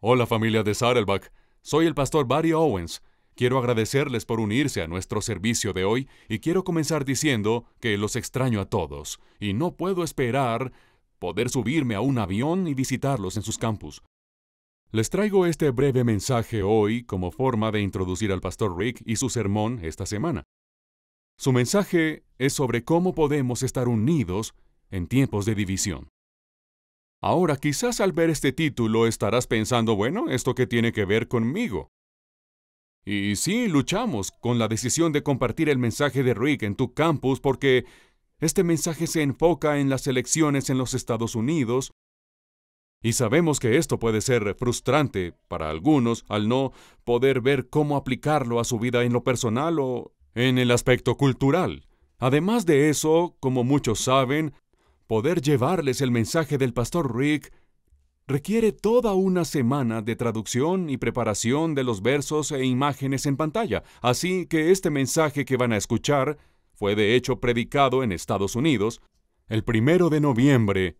Hola familia de Saddleback, soy el pastor Barry Owens. Quiero agradecerles por unirse a nuestro servicio de hoy y quiero comenzar diciendo que los extraño a todos y no puedo esperar poder subirme a un avión y visitarlos en sus campus. Les traigo este breve mensaje hoy como forma de introducir al pastor Rick y su sermón esta semana. Su mensaje es sobre cómo podemos estar unidos en tiempos de división. Ahora, quizás al ver este título estarás pensando, bueno, ¿esto qué tiene que ver conmigo? Y sí, luchamos con la decisión de compartir el mensaje de Rick en tu campus porque este mensaje se enfoca en las elecciones en los Estados Unidos y sabemos que esto puede ser frustrante para algunos al no poder ver cómo aplicarlo a su vida en lo personal o en el aspecto cultural. Además de eso, como muchos saben, Poder llevarles el mensaje del pastor Rick requiere toda una semana de traducción y preparación de los versos e imágenes en pantalla, así que este mensaje que van a escuchar fue de hecho predicado en Estados Unidos el primero de noviembre,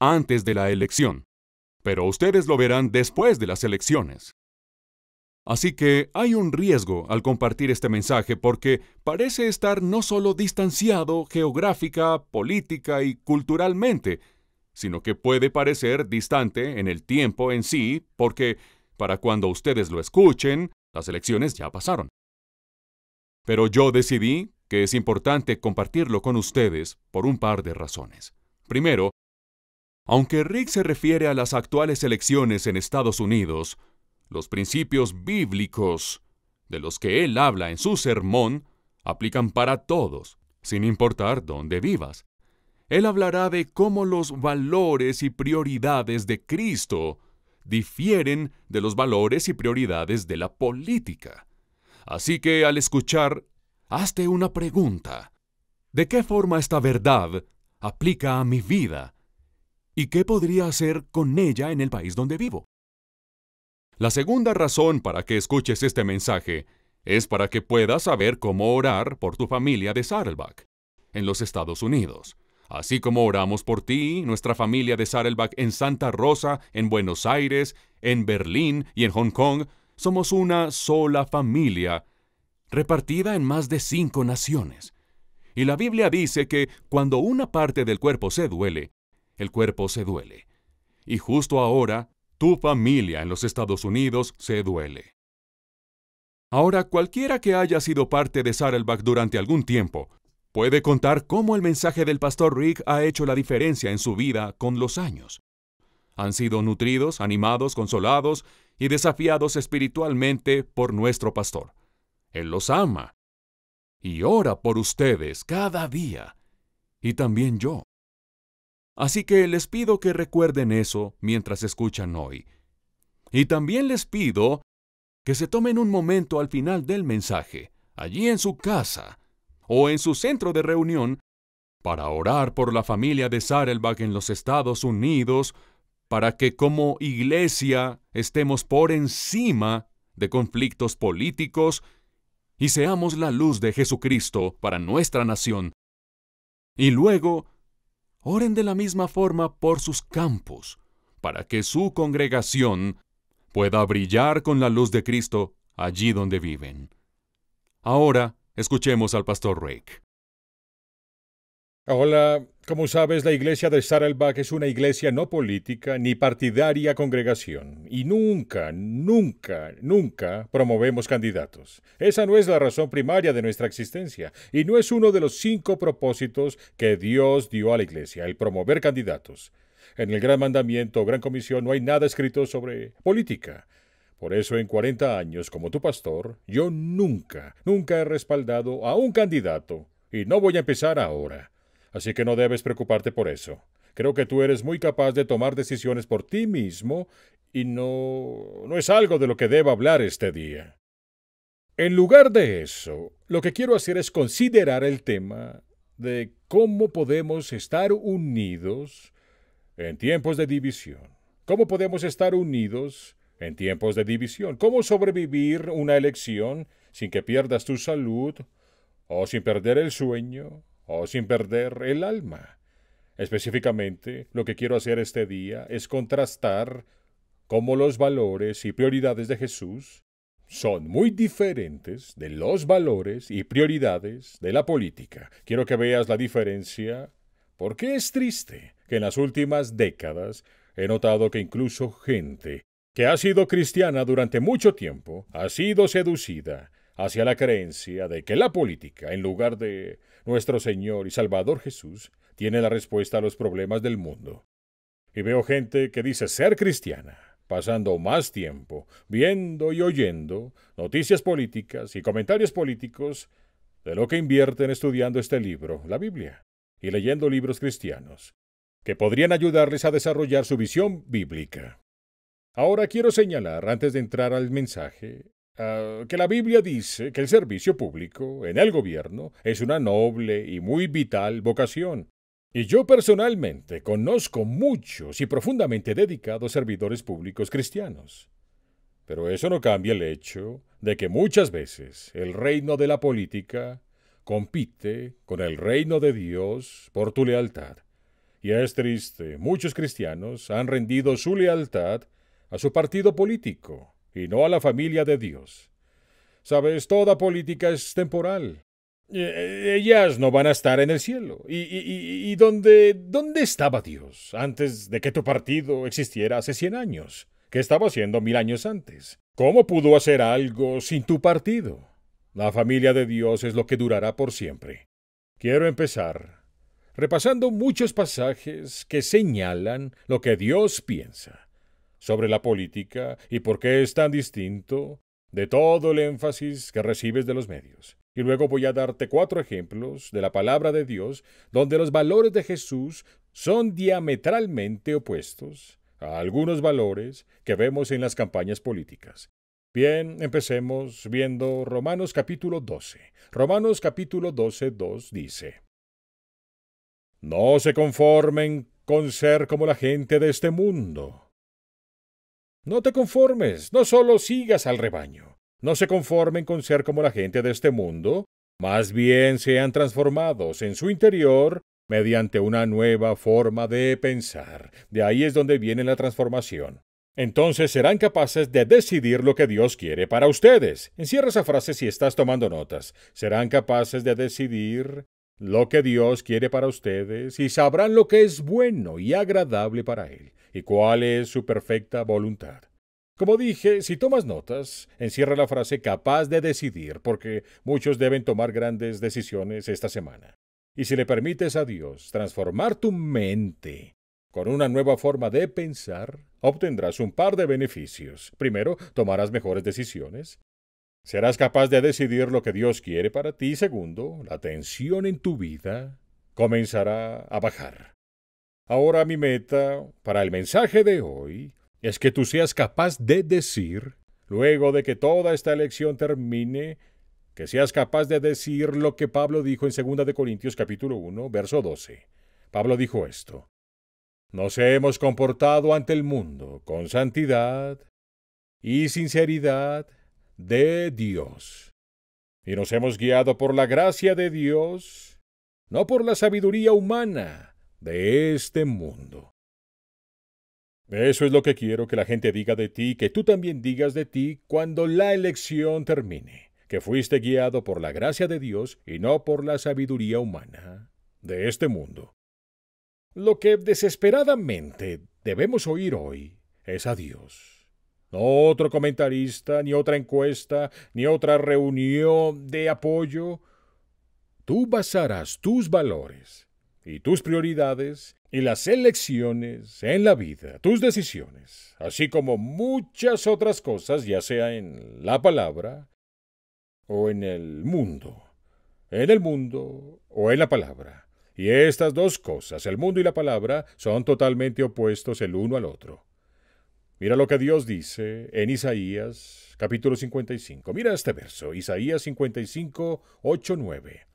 antes de la elección. Pero ustedes lo verán después de las elecciones. Así que hay un riesgo al compartir este mensaje porque parece estar no solo distanciado geográfica, política y culturalmente, sino que puede parecer distante en el tiempo en sí porque para cuando ustedes lo escuchen, las elecciones ya pasaron. Pero yo decidí que es importante compartirlo con ustedes por un par de razones. Primero, aunque Rick se refiere a las actuales elecciones en Estados Unidos, los principios bíblicos de los que él habla en su sermón aplican para todos, sin importar dónde vivas. Él hablará de cómo los valores y prioridades de Cristo difieren de los valores y prioridades de la política. Así que al escuchar, hazte una pregunta. ¿De qué forma esta verdad aplica a mi vida? ¿Y qué podría hacer con ella en el país donde vivo? La segunda razón para que escuches este mensaje es para que puedas saber cómo orar por tu familia de Saddleback en los Estados Unidos, así como oramos por ti, nuestra familia de Saddleback en Santa Rosa, en Buenos Aires, en Berlín y en Hong Kong. Somos una sola familia repartida en más de cinco naciones. Y la Biblia dice que cuando una parte del cuerpo se duele, el cuerpo se duele. Y justo ahora tu familia en los Estados Unidos se duele. Ahora, cualquiera que haya sido parte de Sarelbach durante algún tiempo, puede contar cómo el mensaje del pastor Rick ha hecho la diferencia en su vida con los años. Han sido nutridos, animados, consolados y desafiados espiritualmente por nuestro pastor. Él los ama y ora por ustedes cada día, y también yo. Así que les pido que recuerden eso mientras escuchan hoy. Y también les pido que se tomen un momento al final del mensaje, allí en su casa o en su centro de reunión, para orar por la familia de Sarelbach en los Estados Unidos, para que como iglesia estemos por encima de conflictos políticos y seamos la luz de Jesucristo para nuestra nación. Y luego, oren de la misma forma por sus campos, para que su congregación pueda brillar con la luz de Cristo allí donde viven. Ahora escuchemos al pastor Rick. Hola, como sabes, la iglesia de Saralbach es una iglesia no política ni partidaria congregación, y nunca, nunca, nunca promovemos candidatos. Esa no es la razón primaria de nuestra existencia, y no es uno de los cinco propósitos que Dios dio a la iglesia, el promover candidatos. En el Gran Mandamiento, Gran Comisión, no hay nada escrito sobre política. Por eso en 40 años como tu pastor, yo nunca, nunca he respaldado a un candidato, y no voy a empezar ahora. Así que no debes preocuparte por eso. Creo que tú eres muy capaz de tomar decisiones por ti mismo y no... no es algo de lo que deba hablar este día. En lugar de eso, lo que quiero hacer es considerar el tema de cómo podemos estar unidos en tiempos de división. ¿Cómo podemos estar unidos en tiempos de división? ¿Cómo sobrevivir una elección sin que pierdas tu salud o sin perder el sueño o sin perder el alma. Específicamente, lo que quiero hacer este día es contrastar cómo los valores y prioridades de Jesús son muy diferentes de los valores y prioridades de la política. Quiero que veas la diferencia porque es triste que en las últimas décadas he notado que incluso gente que ha sido cristiana durante mucho tiempo ha sido seducida hacia la creencia de que la política, en lugar de nuestro Señor y Salvador Jesús tiene la respuesta a los problemas del mundo. Y veo gente que dice ser cristiana, pasando más tiempo viendo y oyendo noticias políticas y comentarios políticos de lo que invierten estudiando este libro, la Biblia, y leyendo libros cristianos, que podrían ayudarles a desarrollar su visión bíblica. Ahora quiero señalar, antes de entrar al mensaje, Ah, que la Biblia dice que el servicio público en el gobierno es una noble y muy vital vocación. Y yo personalmente conozco muchos y profundamente dedicados servidores públicos cristianos. Pero eso no cambia el hecho de que muchas veces el reino de la política compite con el reino de Dios por tu lealtad. Y es triste, muchos cristianos han rendido su lealtad a su partido político, y no a la familia de Dios. Sabes, toda política es temporal. E, e, ellas no van a estar en el cielo. ¿Y, dónde, dónde estaba Dios antes de que tu partido existiera hace 100 años? ¿Qué estaba haciendo mil años antes? ¿Cómo pudo hacer algo sin tu partido? La familia de Dios es lo que durará por siempre. Quiero empezar repasando muchos pasajes que señalan lo que Dios piensa sobre la política y por qué es tan distinto de todo el énfasis que recibes de los medios. Y luego voy a darte cuatro ejemplos de la palabra de Dios donde los valores de Jesús son diametralmente opuestos a algunos valores que vemos en las campañas políticas. Bien, empecemos viendo Romanos capítulo 12. Romanos capítulo 12, 2 dice, No se conformen con ser como la gente de este mundo no te conformes, no solo sigas al rebaño. No se conformen con ser como la gente de este mundo, más bien sean transformados en su interior mediante una nueva forma de pensar. De ahí es donde viene la transformación. Entonces serán capaces de decidir lo que Dios quiere para ustedes. Encierra esa frase si estás tomando notas. Serán capaces de decidir lo que Dios quiere para ustedes y sabrán lo que es bueno y agradable para Él y cuál es su perfecta voluntad. Como dije, si tomas notas, encierra la frase capaz de decidir, porque muchos deben tomar grandes decisiones esta semana. Y si le permites a Dios transformar tu mente con una nueva forma de pensar, obtendrás un par de beneficios. Primero, tomarás mejores decisiones. Serás capaz de decidir lo que Dios quiere para ti. Segundo, la tensión en tu vida comenzará a bajar. Ahora mi meta para el mensaje de hoy es que tú seas capaz de decir, luego de que toda esta lección termine, que seas capaz de decir lo que Pablo dijo en 2 de Corintios capítulo 1, verso 12. Pablo dijo esto: Nos hemos comportado ante el mundo con santidad y sinceridad de Dios. Y nos hemos guiado por la gracia de Dios, no por la sabiduría humana de este mundo. Eso es lo que quiero que la gente diga de ti, que tú también digas de ti cuando la elección termine, que fuiste guiado por la gracia de Dios y no por la sabiduría humana de este mundo. Lo que desesperadamente debemos oír hoy es a Dios. No otro comentarista, ni otra encuesta, ni otra reunión de apoyo. Tú basarás tus valores y tus prioridades y las elecciones en la vida, tus decisiones, así como muchas otras cosas, ya sea en la palabra o en el mundo, en el mundo o en la palabra. Y estas dos cosas, el mundo y la palabra, son totalmente opuestos el uno al otro. Mira lo que Dios dice en Isaías capítulo 55. Mira este verso, Isaías 55, 8, 9.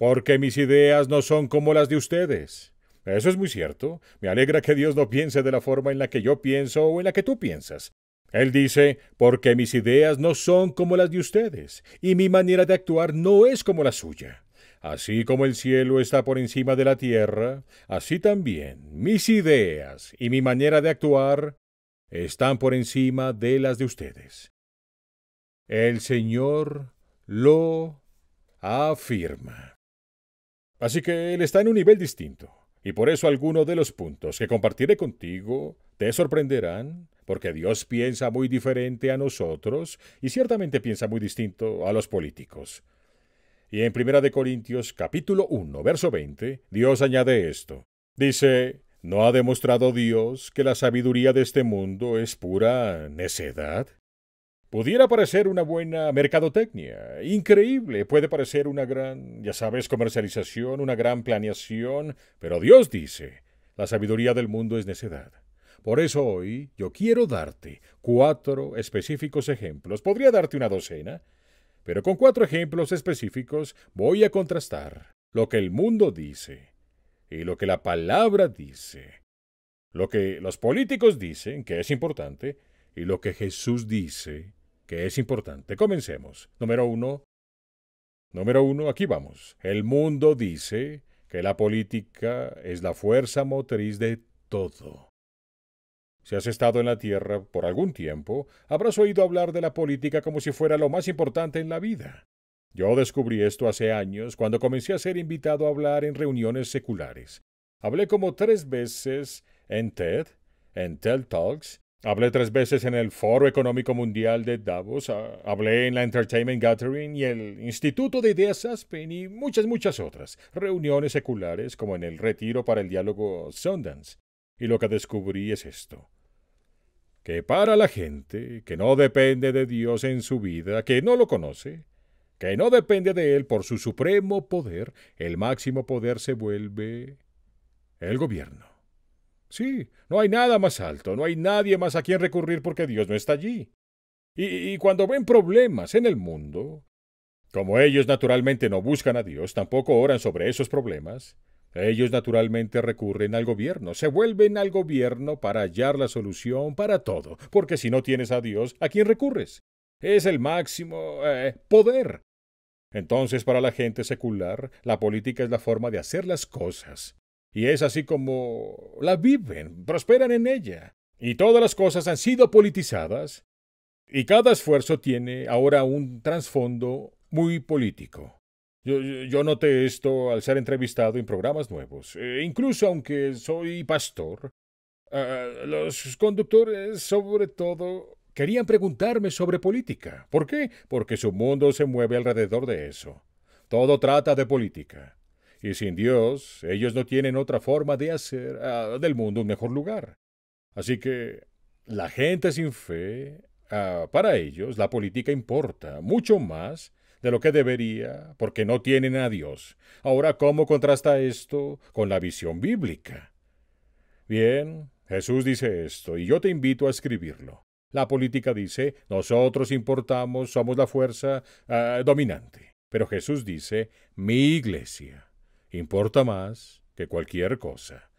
Porque mis ideas no son como las de ustedes. Eso es muy cierto. Me alegra que Dios no piense de la forma en la que yo pienso o en la que tú piensas. Él dice, porque mis ideas no son como las de ustedes, y mi manera de actuar no es como la suya. Así como el cielo está por encima de la tierra, así también mis ideas y mi manera de actuar están por encima de las de ustedes. El Señor lo afirma. Así que él está en un nivel distinto, y por eso algunos de los puntos que compartiré contigo te sorprenderán, porque Dios piensa muy diferente a nosotros y ciertamente piensa muy distinto a los políticos. Y en Primera de Corintios capítulo 1, verso 20, Dios añade esto. Dice, ¿no ha demostrado Dios que la sabiduría de este mundo es pura necedad? Pudiera parecer una buena mercadotecnia, increíble, puede parecer una gran, ya sabes, comercialización, una gran planeación, pero Dios dice, la sabiduría del mundo es necedad. Por eso hoy yo quiero darte cuatro específicos ejemplos, podría darte una docena, pero con cuatro ejemplos específicos voy a contrastar lo que el mundo dice y lo que la palabra dice, lo que los políticos dicen, que es importante, y lo que Jesús dice que es importante. Comencemos. Número uno. Número uno, aquí vamos. El mundo dice que la política es la fuerza motriz de todo. Si has estado en la Tierra por algún tiempo, habrás oído hablar de la política como si fuera lo más importante en la vida. Yo descubrí esto hace años cuando comencé a ser invitado a hablar en reuniones seculares. Hablé como tres veces en TED, en TED Talks Hablé tres veces en el Foro Económico Mundial de Davos, ah, hablé en la Entertainment Gathering y el Instituto de Ideas Aspen y muchas, muchas otras reuniones seculares como en el Retiro para el Diálogo Sundance. Y lo que descubrí es esto. Que para la gente que no depende de Dios en su vida, que no lo conoce, que no depende de Él por su supremo poder, el máximo poder se vuelve el gobierno. Sí, no hay nada más alto, no hay nadie más a quien recurrir porque Dios no está allí. Y, cuando ven problemas en el mundo, como ellos naturalmente no buscan a Dios, tampoco oran sobre esos problemas, ellos naturalmente recurren al gobierno, se vuelven al gobierno para hallar la solución para todo, porque si no tienes a Dios, ¿a quién recurres? Es el máximo eh, poder. Entonces para la gente secular, la política es la forma de hacer las cosas, y es así como la viven, prosperan en ella, y todas las cosas han sido politizadas, y cada esfuerzo tiene ahora un trasfondo muy político. Yo, noté esto al ser entrevistado en programas nuevos. E incluso aunque soy pastor, ah, los conductores, sobre todo, querían preguntarme sobre política. ¿Por qué? Porque su mundo se mueve alrededor de eso. Todo trata de política y sin Dios ellos no tienen otra forma de hacer ah, del mundo un mejor lugar. Así que la gente sin fe, ah, para ellos la política importa mucho más de lo que debería porque no tienen a Dios. Ahora, ¿cómo contrasta esto con la visión bíblica? Bien, Jesús dice esto y yo te invito a escribirlo. La política dice, nosotros importamos, somos la fuerza ah, dominante. Pero Jesús dice, mi iglesia importa más que cualquier cosa.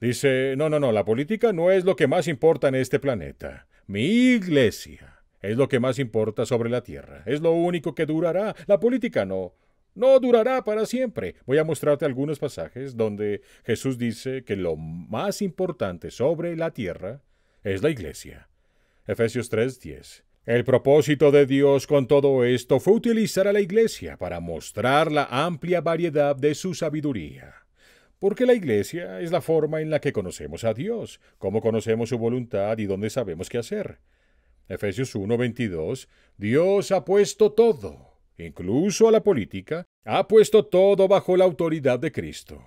Dice, no, no, no, la política no es lo que más importa en este planeta. Mi iglesia es lo que más importa sobre la tierra. Es lo único que durará. La política no. No durará para siempre. Voy a mostrarte algunos pasajes donde Jesús dice que lo más importante sobre la tierra es la iglesia. Efesios 3:10. El propósito de Dios con todo esto fue utilizar a la Iglesia para mostrar la amplia variedad de su sabiduría. Porque la Iglesia es la forma en la que conocemos a Dios, cómo conocemos su voluntad y dónde sabemos qué hacer. Efesios 1:22, Dios ha puesto todo, incluso a la política, ha puesto todo bajo la autoridad de Cristo.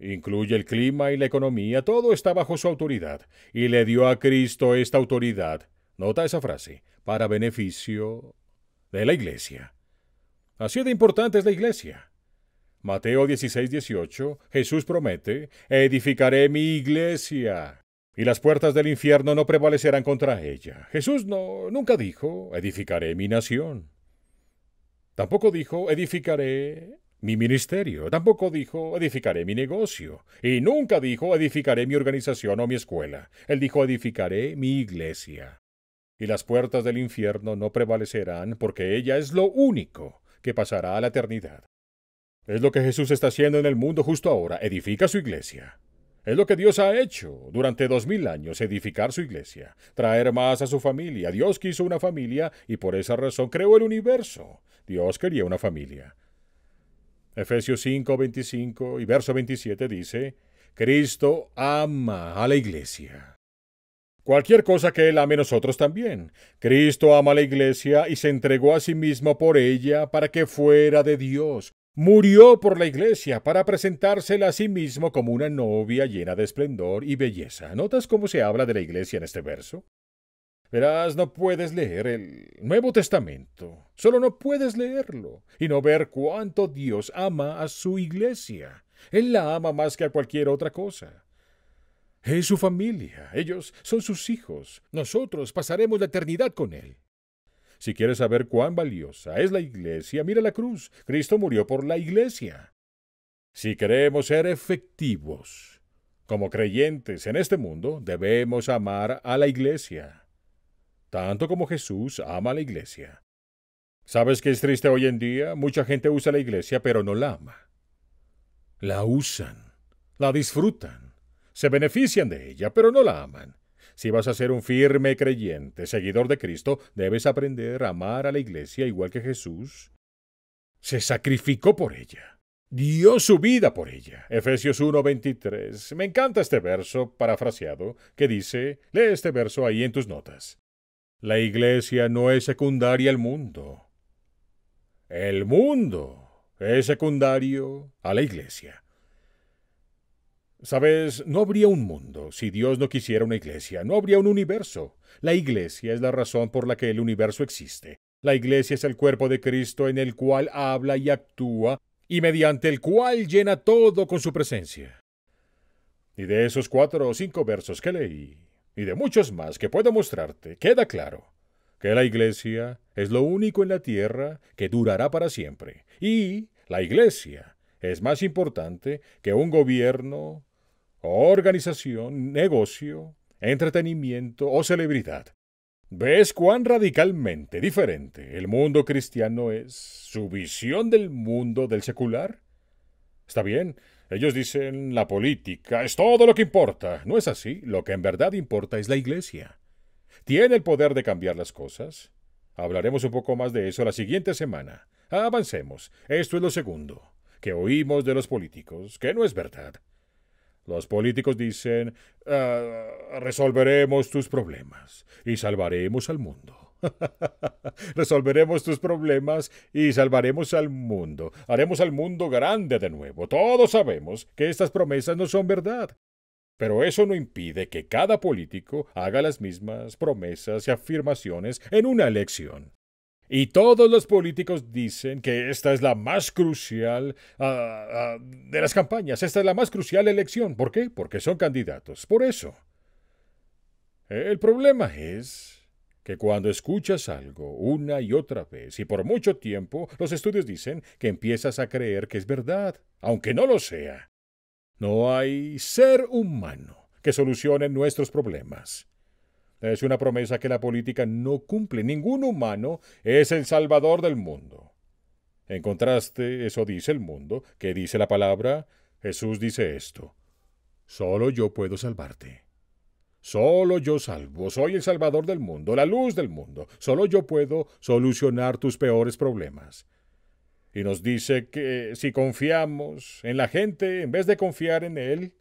Incluye el clima y la economía, todo está bajo su autoridad, y le dio a Cristo esta autoridad. Nota esa frase, para beneficio de la iglesia. Así de importante es la iglesia. Mateo 16, 18, Jesús promete, edificaré mi iglesia, y las puertas del infierno no prevalecerán contra ella. Jesús no, nunca dijo, edificaré mi nación. Tampoco dijo, edificaré mi ministerio. Tampoco dijo, edificaré mi negocio. Y nunca dijo, edificaré mi organización o mi escuela. Él dijo, edificaré mi iglesia y las puertas del infierno no prevalecerán porque ella es lo único que pasará a la eternidad. Es lo que Jesús está haciendo en el mundo justo ahora, edifica su iglesia. Es lo que Dios ha hecho durante dos mil años, edificar su iglesia, traer más a su familia. Dios quiso una familia y por esa razón creó el universo. Dios quería una familia. Efesios 5, 25 y verso 27 dice, Cristo ama a la iglesia Cualquier cosa que Él ame nosotros también. Cristo ama a la iglesia y se entregó a sí mismo por ella para que fuera de Dios. Murió por la iglesia para presentársela a sí mismo como una novia llena de esplendor y belleza. ¿Notas cómo se habla de la iglesia en este verso? Verás, no puedes leer el Nuevo Testamento, solo no puedes leerlo y no ver cuánto Dios ama a su iglesia. Él la ama más que a cualquier otra cosa. Es su familia, ellos son sus hijos, nosotros pasaremos la eternidad con Él. Si quieres saber cuán valiosa es la iglesia, mira la cruz. Cristo murió por la iglesia. Si queremos ser efectivos como creyentes en este mundo, debemos amar a la iglesia, tanto como Jesús ama a la iglesia. ¿Sabes qué es triste hoy en día? Mucha gente usa la iglesia, pero no la ama. La usan, la disfrutan se benefician de ella, pero no la aman. Si vas a ser un firme creyente, seguidor de Cristo, debes aprender a amar a la iglesia igual que Jesús. Se sacrificó por ella. Dio su vida por ella. Efesios 1:23. Me encanta este verso parafraseado que dice, lee este verso ahí en tus notas. La iglesia no es secundaria al mundo. El mundo es secundario a la iglesia. Sabes, no habría un mundo si Dios no quisiera una iglesia, no habría un universo. La iglesia es la razón por la que el universo existe. La iglesia es el cuerpo de Cristo en el cual habla y actúa, y mediante el cual llena todo con su presencia. Y de esos cuatro o cinco versos que leí, y de muchos más que puedo mostrarte, queda claro que la iglesia es lo único en la tierra que durará para siempre, y la iglesia es más importante que un gobierno, organización, negocio, entretenimiento o celebridad. ¿Ves cuán radicalmente diferente el mundo cristiano es su visión del mundo del secular? Está bien, ellos dicen la política es todo lo que importa. No es así, lo que en verdad importa es la iglesia. Tiene el poder de cambiar las cosas. Hablaremos un poco más de eso la siguiente semana. Avancemos, esto es lo segundo que oímos de los políticos, que no es verdad. Los políticos dicen, ah, resolveremos tus problemas y salvaremos al mundo. resolveremos tus problemas y salvaremos al mundo. Haremos al mundo grande de nuevo. Todos sabemos que estas promesas no son verdad. Pero eso no impide que cada político haga las mismas promesas y afirmaciones en una elección. Y todos los políticos dicen que esta es la más crucial ah, ah, de las campañas, esta es la más crucial elección. ¿Por qué? Porque son candidatos. Por eso. El problema es que cuando escuchas algo una y otra vez y por mucho tiempo, los estudios dicen que empiezas a creer que es verdad, aunque no lo sea. No hay ser humano que solucione nuestros problemas. Es una promesa que la política no cumple. Ningún humano es el salvador del mundo. En contraste, eso dice el mundo, que dice la palabra, Jesús dice esto. Solo yo puedo salvarte. Solo yo salvo, soy el salvador del mundo, la luz del mundo. Solo yo puedo solucionar tus peores problemas. Y nos dice que si confiamos en la gente en vez de confiar en Él,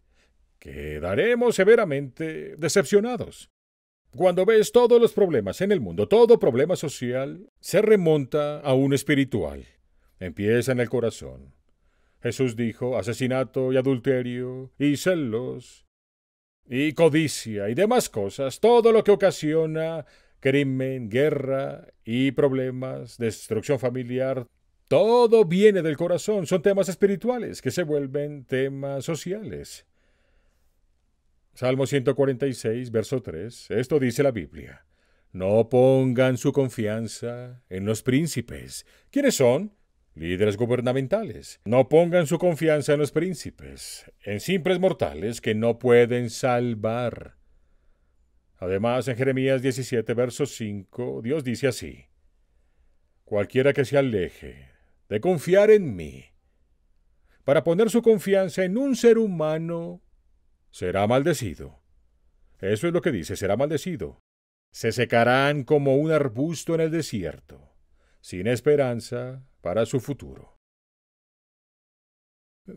quedaremos severamente decepcionados. Cuando ves todos los problemas en el mundo, todo problema social se remonta a un espiritual. Empieza en el corazón. Jesús dijo, asesinato y adulterio, y celos, y codicia, y demás cosas, todo lo que ocasiona crimen, guerra y problemas, destrucción familiar, todo viene del corazón, son temas espirituales que se vuelven temas sociales. Salmo 146, verso 3. Esto dice la Biblia. No pongan su confianza en los príncipes. ¿Quiénes son? Líderes gubernamentales. No pongan su confianza en los príncipes, en simples mortales que no pueden salvar. Además, en Jeremías 17, verso 5, Dios dice así. Cualquiera que se aleje de confiar en mí, para poner su confianza en un ser humano será maldecido. Eso es lo que dice, será maldecido. Se secarán como un arbusto en el desierto, sin esperanza para su futuro.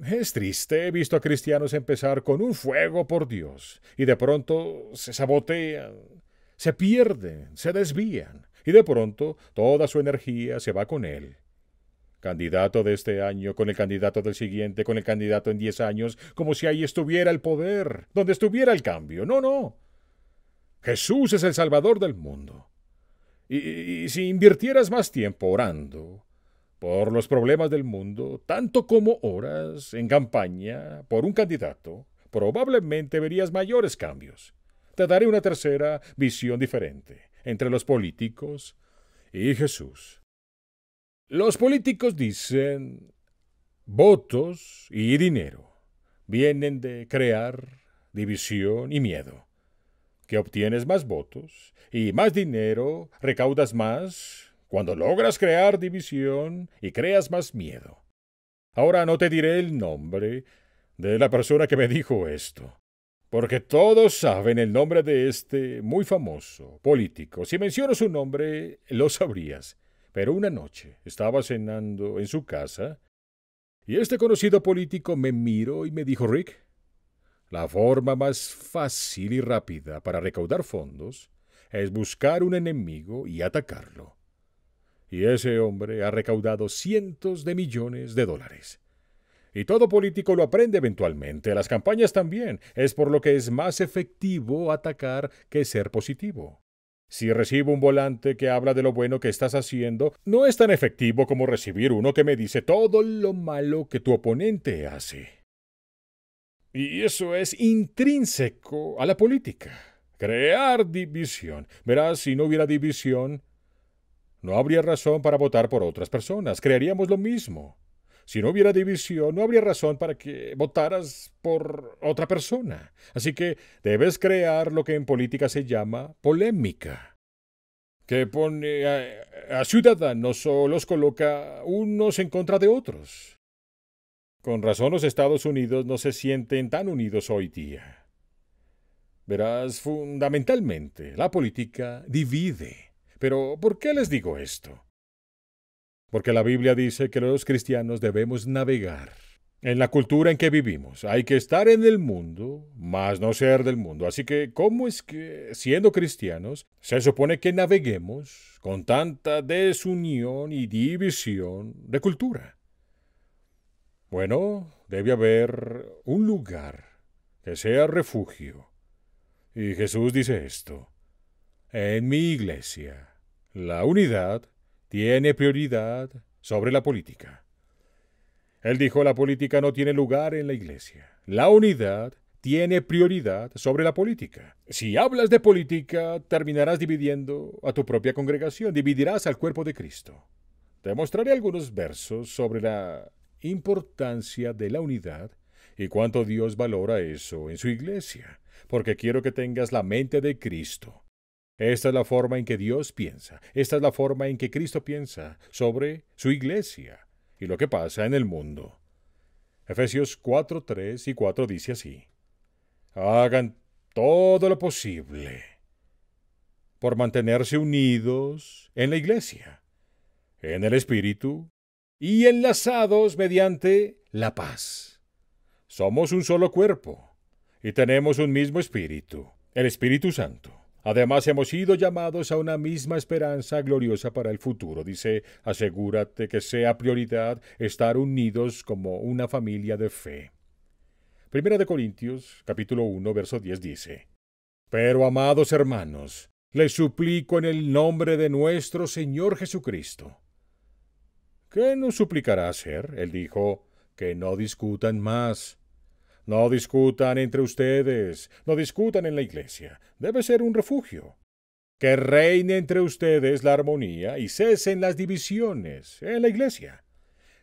Es triste, he visto a cristianos empezar con un fuego por Dios, y de pronto se sabotean, se pierden, se desvían, y de pronto toda su energía se va con Él, Candidato de este año, con el candidato del siguiente, con el candidato en diez años, como si ahí estuviera el poder, donde estuviera el cambio. No, no. Jesús es el Salvador del mundo. Y, si invirtieras más tiempo orando por los problemas del mundo, tanto como horas en campaña por un candidato, probablemente verías mayores cambios. Te daré una tercera visión diferente entre los políticos y Jesús. Los políticos dicen votos y dinero. Vienen de crear división y miedo. Que obtienes más votos y más dinero, recaudas más cuando logras crear división y creas más miedo. Ahora no te diré el nombre de la persona que me dijo esto, porque todos saben el nombre de este muy famoso político. Si menciono su nombre, lo sabrías. Pero una noche estaba cenando en su casa y este conocido político me miró y me dijo, Rick, la forma más fácil y rápida para recaudar fondos es buscar un enemigo y atacarlo. Y ese hombre ha recaudado cientos de millones de dólares. Y todo político lo aprende eventualmente, las campañas también. Es por lo que es más efectivo atacar que ser positivo. Si recibo un volante que habla de lo bueno que estás haciendo, no es tan efectivo como recibir uno que me dice todo lo malo que tu oponente hace. Y eso es intrínseco a la política. Crear división. Verás, si no hubiera división, no habría razón para votar por otras personas. Crearíamos lo mismo. Si no hubiera división, no habría razón para que votaras por otra persona. Así que debes crear lo que en política se llama polémica, que pone a, ciudadanos o los coloca unos en contra de otros. Con razón los Estados Unidos no se sienten tan unidos hoy día. Verás, fundamentalmente, la política divide. Pero ¿por qué les digo esto? porque la Biblia dice que los cristianos debemos navegar en la cultura en que vivimos. Hay que estar en el mundo, más no ser del mundo. Así que, ¿cómo es que, siendo cristianos, se supone que naveguemos con tanta desunión y división de cultura? Bueno, debe haber un lugar que sea refugio. Y Jesús dice esto. En mi iglesia, la unidad tiene prioridad sobre la política. Él dijo, la política no tiene lugar en la iglesia. La unidad tiene prioridad sobre la política. Si hablas de política, terminarás dividiendo a tu propia congregación, dividirás al cuerpo de Cristo. Te mostraré algunos versos sobre la importancia de la unidad y cuánto Dios valora eso en su iglesia, porque quiero que tengas la mente de Cristo esta es la forma en que Dios piensa, esta es la forma en que Cristo piensa sobre su iglesia y lo que pasa en el mundo. Efesios 4, 3 y 4 dice así, hagan todo lo posible por mantenerse unidos en la iglesia, en el Espíritu y enlazados mediante la paz. Somos un solo cuerpo y tenemos un mismo Espíritu, el Espíritu Santo Además, hemos sido llamados a una misma esperanza gloriosa para el futuro. Dice, asegúrate que sea prioridad estar unidos como una familia de fe. Primera de Corintios, capítulo 1, verso 10 dice, Pero, amados hermanos, les suplico en el nombre de nuestro Señor Jesucristo. ¿Qué nos suplicará hacer? Él dijo, que no discutan más no discutan entre ustedes, no discutan en la iglesia. Debe ser un refugio. Que reine entre ustedes la armonía y cesen las divisiones en la iglesia.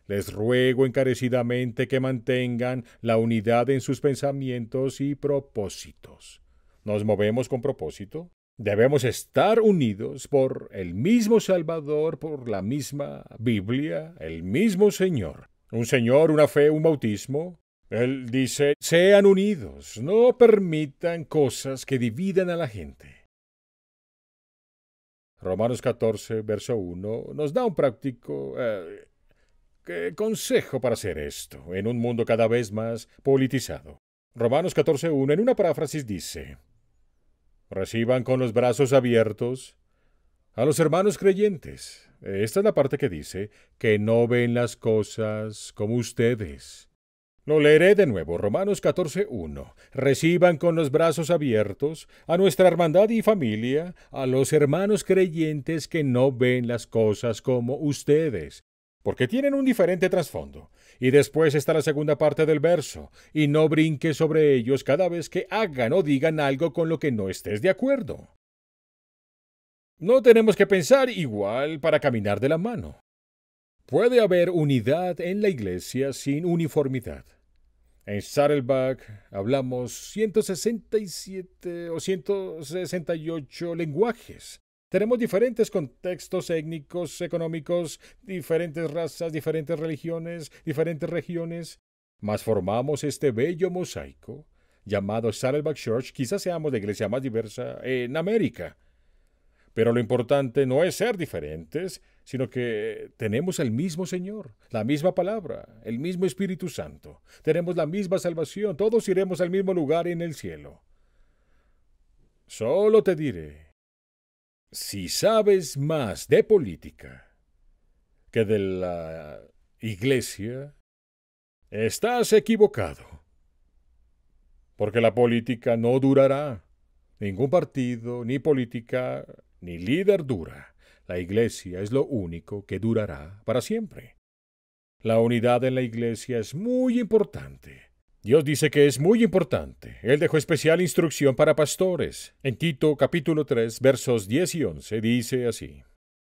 Les ruego encarecidamente que mantengan la unidad en sus pensamientos y propósitos. ¿Nos movemos con propósito? Debemos estar unidos por el mismo Salvador, por la misma Biblia, el mismo Señor. Un Señor, una fe, un bautismo, él dice, sean unidos, no permitan cosas que dividan a la gente. Romanos 14, verso 1, nos da un práctico eh, eh, consejo para hacer esto en un mundo cada vez más politizado. Romanos 14, 1, en una paráfrasis dice, reciban con los brazos abiertos a los hermanos creyentes. Esta es la parte que dice que no ven las cosas como ustedes lo leeré de nuevo, Romanos 14.1. Reciban con los brazos abiertos a nuestra hermandad y familia, a los hermanos creyentes que no ven las cosas como ustedes, porque tienen un diferente trasfondo. Y después está la segunda parte del verso, y no brinque sobre ellos cada vez que hagan o digan algo con lo que no estés de acuerdo. No tenemos que pensar igual para caminar de la mano. Puede haber unidad en la Iglesia sin uniformidad. En Saddleback hablamos 167 o 168 lenguajes. Tenemos diferentes contextos étnicos, económicos, diferentes razas, diferentes religiones, diferentes regiones. Mas formamos este bello mosaico llamado Saddleback Church. Quizás seamos la iglesia más diversa en América. Pero lo importante no es ser diferentes, sino que tenemos el mismo Señor, la misma palabra, el mismo Espíritu Santo, tenemos la misma salvación, todos iremos al mismo lugar en el cielo. Solo te diré, si sabes más de política que de la iglesia, estás equivocado, porque la política no durará. Ningún partido, ni política, ni líder dura. La Iglesia es lo único que durará para siempre. La unidad en la Iglesia es muy importante. Dios dice que es muy importante. Él dejó especial instrucción para pastores. En Tito capítulo 3, versos 10 y 11 dice así.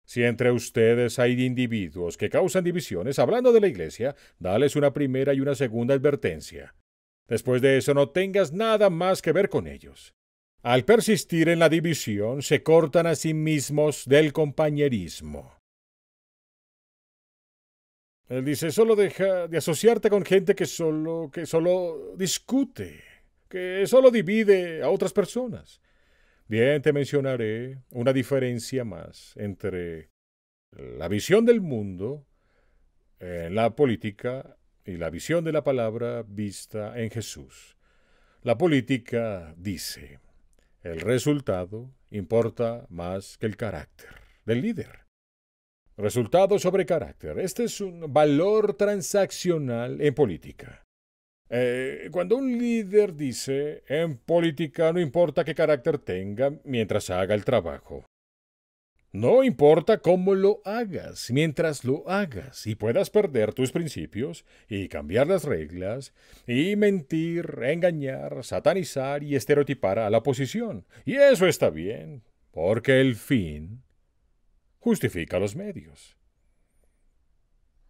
Si entre ustedes hay individuos que causan divisiones, hablando de la iglesia, dales una primera y una segunda advertencia. Después de eso no tengas nada más que ver con ellos al persistir en la división, se cortan a sí mismos del compañerismo. Él dice, solo deja de asociarte con gente que solo, que solo discute, que solo divide a otras personas. Bien, te mencionaré una diferencia más entre la visión del mundo en la política y la visión de la palabra vista en Jesús. La política dice, el resultado importa más que el carácter del líder. Resultado sobre carácter. Este es un valor transaccional en política. Eh, cuando un líder dice, en política no importa qué carácter tenga mientras haga el trabajo. No importa cómo lo hagas, mientras lo hagas y puedas perder tus principios y cambiar las reglas y mentir, engañar, satanizar y estereotipar a la oposición. Y eso está bien, porque el fin justifica los medios.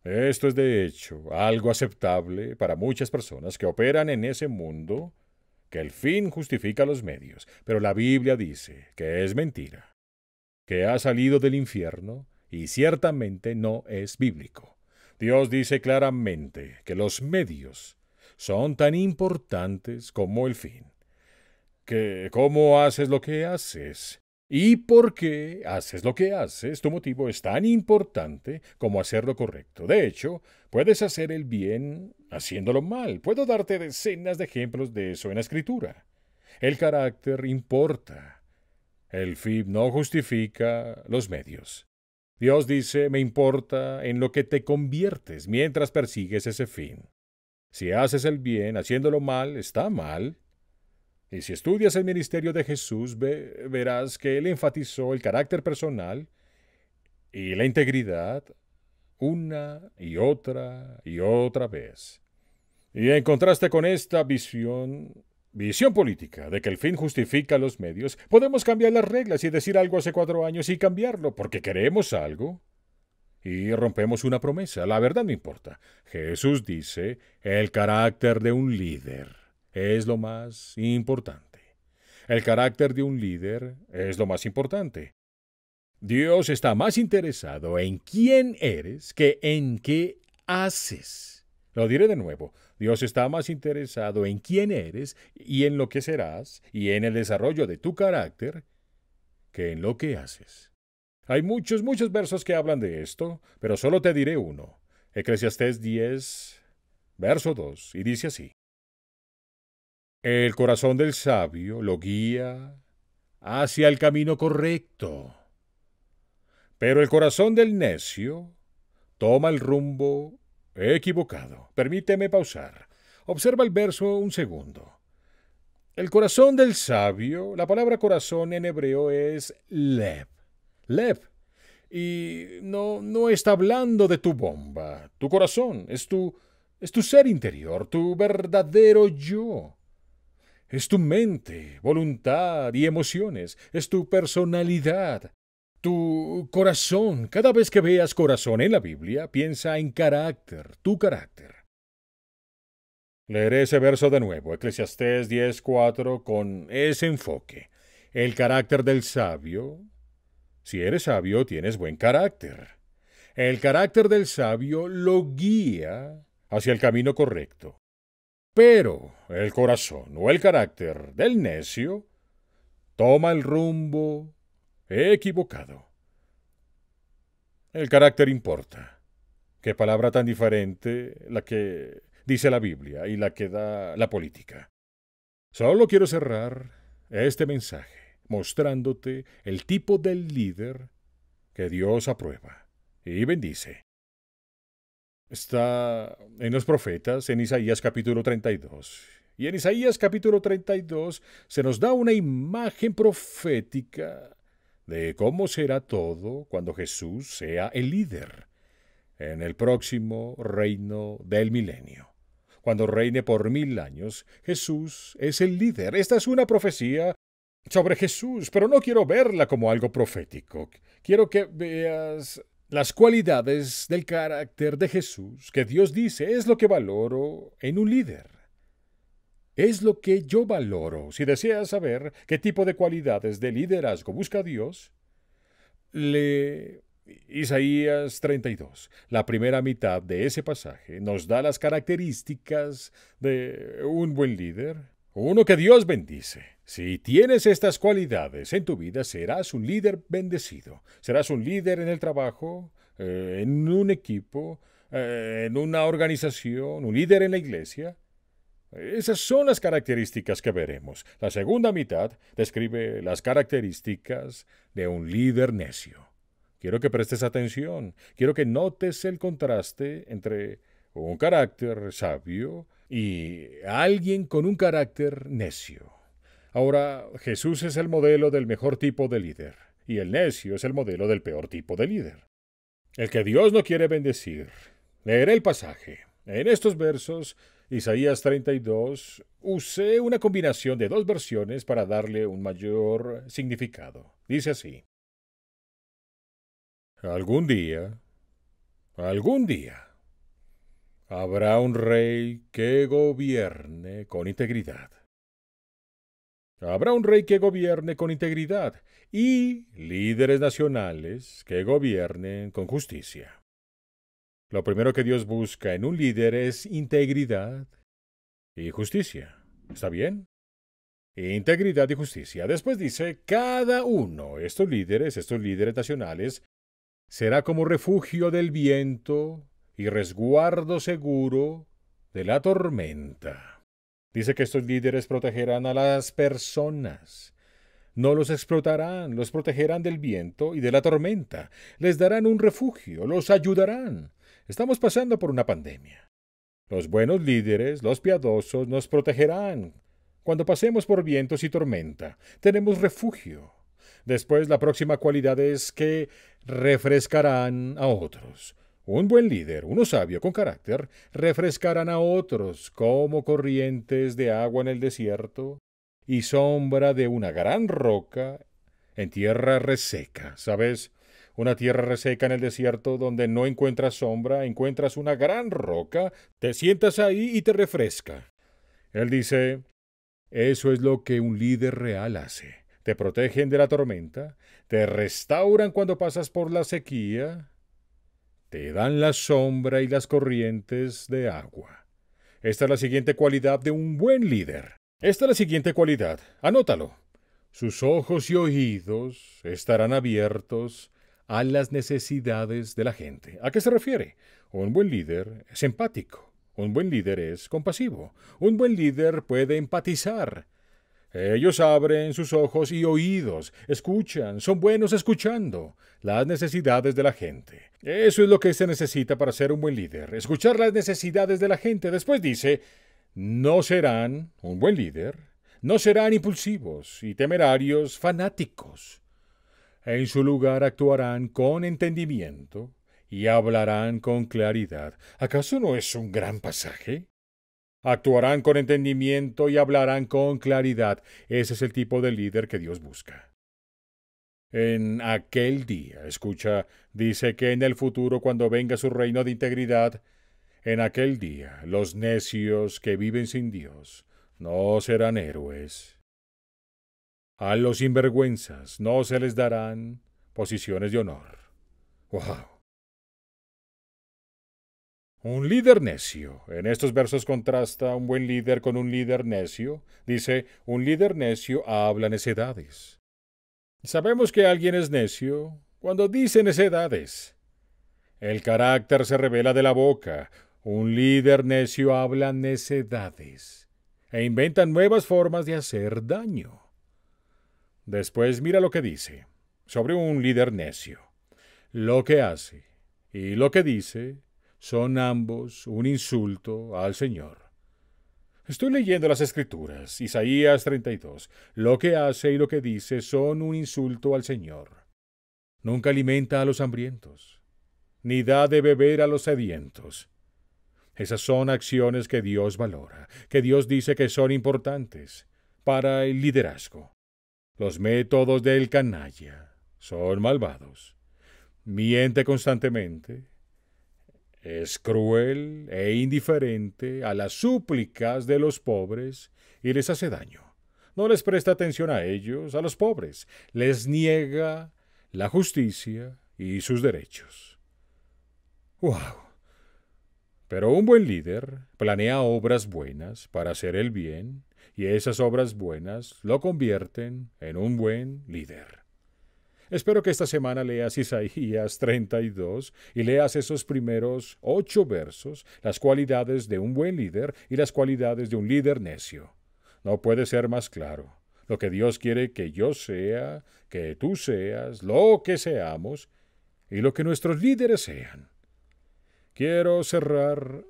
Esto es de hecho algo aceptable para muchas personas que operan en ese mundo, que el fin justifica los medios, pero la Biblia dice que es mentira que ha salido del infierno, y ciertamente no es bíblico. Dios dice claramente que los medios son tan importantes como el fin. Que cómo haces lo que haces y por qué haces lo que haces, tu motivo es tan importante como hacer lo correcto. De hecho, puedes hacer el bien haciéndolo mal. Puedo darte decenas de ejemplos de eso en la escritura. El carácter importa. El fin no justifica los medios. Dios dice, me importa en lo que te conviertes mientras persigues ese fin. Si haces el bien haciéndolo mal, está mal. Y si estudias el ministerio de Jesús, verás que él enfatizó el carácter personal y la integridad una y otra y otra vez. Y en contraste con esta visión, visión política de que el fin justifica los medios, podemos cambiar las reglas y decir algo hace cuatro años y cambiarlo porque queremos algo. Y rompemos una promesa, la verdad no importa. Jesús dice, el carácter de un líder es lo más importante. El carácter de un líder es lo más importante. Dios está más interesado en quién eres que en qué haces. Lo diré de nuevo. Dios está más interesado en quién eres y en lo que serás y en el desarrollo de tu carácter que en lo que haces. Hay muchos, muchos versos que hablan de esto, pero solo te diré uno. Eclesiastés 10, verso 2, y dice así. El corazón del sabio lo guía hacia el camino correcto, pero el corazón del necio toma el rumbo He equivocado. Permíteme pausar. Observa el verso un segundo. El corazón del sabio, la palabra corazón en hebreo es lev. Lev. Y no, no está hablando de tu bomba, tu corazón, es tu, es tu ser interior, tu verdadero yo. Es tu mente, voluntad y emociones, es tu personalidad. Tu corazón, cada vez que veas corazón en la Biblia, piensa en carácter, tu carácter. Leeré ese verso de nuevo, Eclesiastés 10:4, con ese enfoque. El carácter del sabio. Si eres sabio, tienes buen carácter. El carácter del sabio lo guía hacia el camino correcto. Pero el corazón o el carácter del necio toma el rumbo He equivocado. El carácter importa. Qué palabra tan diferente la que dice la Biblia y la que da la política. Solo quiero cerrar este mensaje mostrándote el tipo del líder que Dios aprueba y bendice. Está en los profetas, en Isaías capítulo 32. Y en Isaías capítulo 32 se nos da una imagen profética de cómo será todo cuando Jesús sea el líder en el próximo reino del milenio. Cuando reine por mil años, Jesús es el líder. Esta es una profecía sobre Jesús, pero no quiero verla como algo profético. Quiero que veas las cualidades del carácter de Jesús que Dios dice es lo que valoro en un líder. Es lo que yo valoro. Si deseas saber qué tipo de cualidades de liderazgo busca Dios, le Isaías 32, la primera mitad de ese pasaje, nos da las características de un buen líder, uno que Dios bendice. Si tienes estas cualidades en tu vida, serás un líder bendecido, serás un líder en el trabajo, eh, en un equipo, eh, en una organización, un líder en la iglesia. Esas son las características que veremos. La segunda mitad describe las características de un líder necio. Quiero que prestes atención, quiero que notes el contraste entre un carácter sabio y alguien con un carácter necio. Ahora, Jesús es el modelo del mejor tipo de líder, y el necio es el modelo del peor tipo de líder. El que Dios no quiere bendecir. Leeré el pasaje. En estos versos Isaías 32, usé una combinación de dos versiones para darle un mayor significado. Dice así. Algún día, algún día, habrá un rey que gobierne con integridad. Habrá un rey que gobierne con integridad y líderes nacionales que gobiernen con justicia. Lo primero que Dios busca en un líder es integridad y justicia. ¿Está bien? Integridad y justicia. Después dice, cada uno, estos líderes, estos líderes nacionales, será como refugio del viento y resguardo seguro de la tormenta. Dice que estos líderes protegerán a las personas. No los explotarán, los protegerán del viento y de la tormenta. Les darán un refugio, los ayudarán. Estamos pasando por una pandemia. Los buenos líderes, los piadosos, nos protegerán. Cuando pasemos por vientos y tormenta, tenemos refugio. Después la próxima cualidad es que refrescarán a otros. Un buen líder, uno sabio con carácter, refrescarán a otros como corrientes de agua en el desierto y sombra de una gran roca en tierra reseca, ¿sabes? una tierra reseca en el desierto donde no encuentras sombra, encuentras una gran roca, te sientas ahí y te refresca. Él dice, eso es lo que un líder real hace. Te protegen de la tormenta, te restauran cuando pasas por la sequía, te dan la sombra y las corrientes de agua. Esta es la siguiente cualidad de un buen líder. Esta es la siguiente cualidad. Anótalo. Sus ojos y oídos estarán abiertos a las necesidades de la gente. ¿A qué se refiere? Un buen líder es empático, un buen líder es compasivo, un buen líder puede empatizar. Ellos abren sus ojos y oídos, escuchan, son buenos escuchando las necesidades de la gente. Eso es lo que se necesita para ser un buen líder, escuchar las necesidades de la gente. Después dice, no serán un buen líder, no serán impulsivos y temerarios fanáticos. En su lugar actuarán con entendimiento y hablarán con claridad. ¿Acaso no es un gran pasaje? Actuarán con entendimiento y hablarán con claridad. Ese es el tipo de líder que Dios busca. En aquel día, escucha, dice que en el futuro, cuando venga su reino de integridad, en aquel día los necios que viven sin Dios no serán héroes. A los sinvergüenzas no se les darán posiciones de honor. ¡Wow! Un líder necio. En estos versos contrasta un buen líder con un líder necio. Dice, un líder necio habla necedades. Sabemos que alguien es necio cuando dice necedades. El carácter se revela de la boca. Un líder necio habla necedades e inventa nuevas formas de hacer daño. Después mira lo que dice sobre un líder necio. Lo que hace y lo que dice son ambos un insulto al Señor. Estoy leyendo las Escrituras, Isaías 32. Lo que hace y lo que dice son un insulto al Señor. Nunca alimenta a los hambrientos, ni da de beber a los sedientos. Esas son acciones que Dios valora, que Dios dice que son importantes para el liderazgo. Los métodos del canalla son malvados. Miente constantemente. Es cruel e indiferente a las súplicas de los pobres y les hace daño. No les presta atención a ellos, a los pobres. Les niega la justicia y sus derechos. ¡Wow! Pero un buen líder planea obras buenas para hacer el bien y esas obras buenas lo convierten en un buen líder. Espero que esta semana leas Isaías 32 y leas esos primeros ocho versos, las cualidades de un buen líder y las cualidades de un líder necio. No puede ser más claro. Lo que Dios quiere que yo sea, que tú seas, lo que seamos y lo que nuestros líderes sean. Quiero cerrar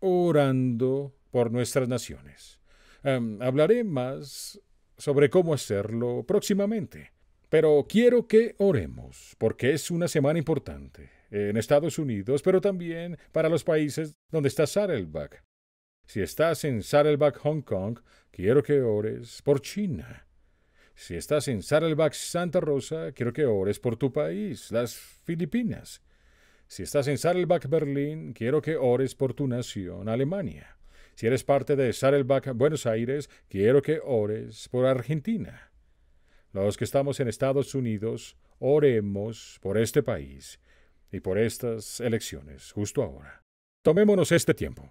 orando por nuestras naciones. Em, hablaré más sobre cómo hacerlo próximamente. Pero quiero que oremos, porque es una semana importante en Estados Unidos, pero también para los países donde está Saddleback. Si estás en Saddleback, Hong Kong, quiero que ores por China. Si estás en Saddleback, Santa Rosa, quiero que ores por tu país, las Filipinas. Si estás en Saddleback, Berlín, quiero que ores por tu nación, Alemania. Si eres parte de Saddleback Buenos Aires, quiero que ores por Argentina. Los que estamos en Estados Unidos, oremos por este país y por estas elecciones justo ahora. Tomémonos este tiempo.